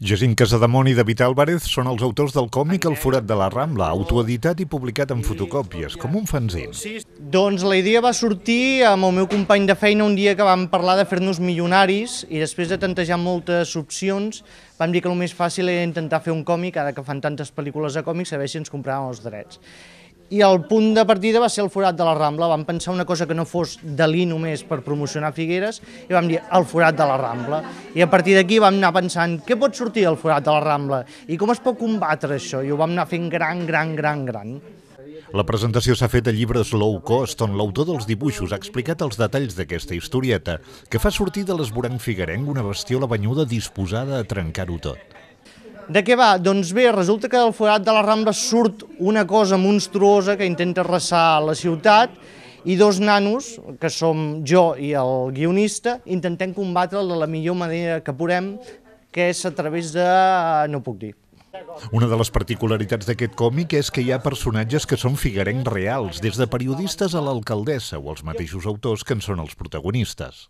Jacint Casademont i David Álvarez són els autors del còmic El forat de la Rambla, autoeditat i publicat en fotocòpies, com un fanzin. Sí, doncs la idea va sortir amb el meu company de feina un dia que vam parlar de fer-nos milionaris i després de tantejar moltes opcions vam dir que el més fàcil era intentar fer un còmic, ara que fan tantes pel·lícules de còmics, saber si ens compraven els drets i el punt de partida va ser el forat de la Rambla. Vam pensar una cosa que no fos Dalí només per promocionar Figueres i vam dir el forat de la Rambla. I a partir d'aquí vam anar pensant què pot sortir del forat de la Rambla i com es pot combatre això. I ho vam anar fent gran, gran, gran, gran. La presentació s'ha fet a llibres low cost, on l'autor dels dibuixos ha explicat els detalls d'aquesta historieta, que fa sortir de l'esborang figuerenc una bestiola banyuda disposada a trencar-ho tot. De què va? Doncs bé, resulta que del forat de la Rambla surt una cosa monstruosa que intenta arrasar la ciutat i dos nanos, que som jo i el guionista, intentem combatre'l de la millor manera que podem, que és a través de... Eh, no puc dir. Una de les particularitats d'aquest còmic és que hi ha personatges que són figuerencs reals, des de periodistes a l'alcaldessa o els mateixos autors que en són els protagonistes.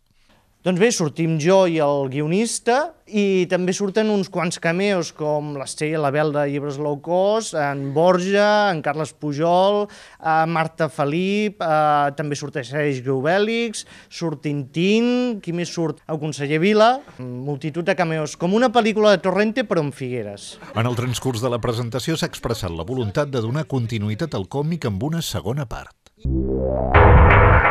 Doncs bé, sortim jo i el guionista i també surten uns quants cameos com l'Estrella la Bel de llibres low cost, en Borja, en Carles Pujol, eh, Marta Felip, eh, també surt Sergi Grobèlix, surt Tintín, qui més surt? El conseller Vila, multitud de cameos, com una pel·lícula de Torrente però amb Figueres. En el transcurs de la presentació s'ha expressat la voluntat de donar continuïtat al còmic amb una segona part. Yeah.